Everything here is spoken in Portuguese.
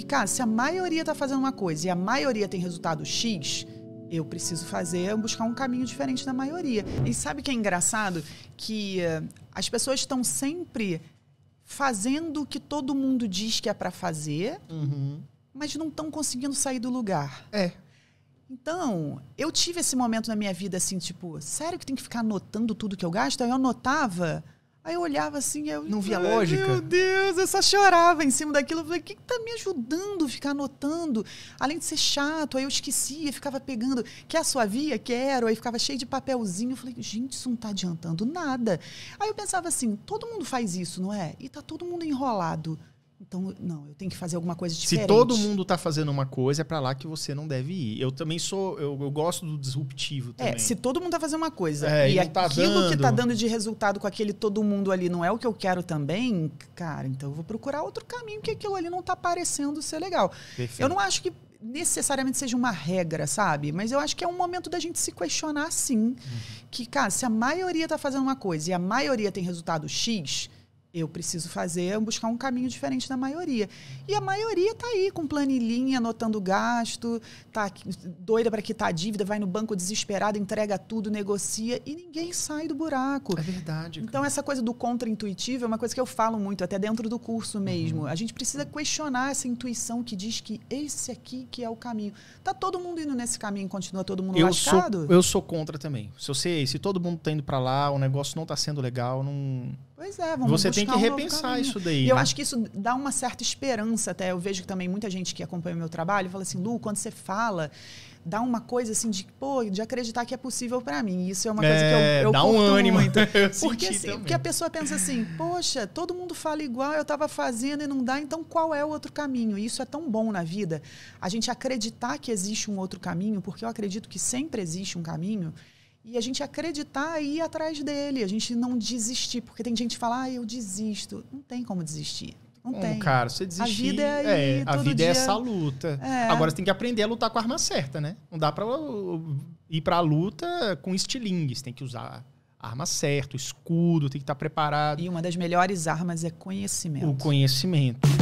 que, cara, se a maioria está fazendo uma coisa e a maioria tem resultado X, eu preciso fazer buscar um caminho diferente da maioria. E sabe que é engraçado? Que uh, as pessoas estão sempre fazendo o que todo mundo diz que é para fazer, uhum. mas não estão conseguindo sair do lugar. É. Então, eu tive esse momento na minha vida assim, tipo, sério que tem que ficar anotando tudo que eu gasto? Aí eu anotava Aí eu olhava assim, eu não via lógica. Meu Deus, eu só chorava em cima daquilo. Eu falei, o que, que tá me ajudando ficar anotando? Além de ser chato, aí eu esquecia, ficava pegando, quer a sua via? Quero. Aí ficava cheio de papelzinho. Eu falei, gente, isso não tá adiantando nada. Aí eu pensava assim, todo mundo faz isso, não é? E tá todo mundo enrolado. Então, não, eu tenho que fazer alguma coisa diferente. Se todo mundo está fazendo uma coisa, é para lá que você não deve ir. Eu também sou, eu, eu gosto do disruptivo é, também. É, se todo mundo está fazendo uma coisa é, e, tá aquilo tá dando... que está dando de resultado com aquele todo mundo ali não é o que eu quero também, cara, então eu vou procurar outro caminho que aquilo ali não está parecendo ser legal. Perfeito. Eu não acho que necessariamente seja uma regra, sabe? Mas eu acho que é um momento da gente se questionar assim Uhum. Que, cara, se a maioria está fazendo uma coisa e a maioria tem resultado X, eu preciso fazer, é buscar um caminho diferente da maioria. E a maioria está aí com planilhinha, anotando gasto, tá doida para quitar a dívida, vai no banco desesperado, entrega tudo, negocia e ninguém sai do buraco. É verdade. Então, cara. Então essa coisa do contraintuitivo é uma coisa que eu falo muito, até dentro do curso mesmo. Uhum. A gente precisa questionar essa intuição que diz que esse aqui que é o caminho. Tá todo mundo indo nesse caminho, continua todo mundo eu lascado? Sou, eu sou contra também. Se eu sei, se todo mundo tá indo para lá, o negócio não tá sendo legal, não Pois é, vamos Você tem que um repensar isso daí. E eu né? acho que isso dá uma certa esperança até. Eu vejo que também muita gente que acompanha o meu trabalho fala assim, Lu, quando você fala, dá uma coisa assim de, pô, de acreditar que é possível para mim. Isso é uma coisa é, que eu, é, eu dá um ânimo. muito. porque, assim, porque a pessoa pensa assim, poxa, todo mundo fala igual, eu estava fazendo e não dá, então qual é o outro caminho? E isso é tão bom na vida. A gente acreditar que existe um outro caminho, porque eu acredito que sempre existe um caminho. E a gente acreditar e ir atrás dele, a gente não desistir, porque tem gente que fala, ah, eu desisto. Não tem como desistir. Não Bom, é, tem. Cara, você desistir. A vida é, é a vida é dia... é essa luta. É. Agora você tem que aprender a lutar com a arma certa, né? Não dá pra ir pra luta com estilingues. Tem que usar arma certa, escudo, tem que estar tá preparado. E uma das melhores armas é conhecimento. O conhecimento.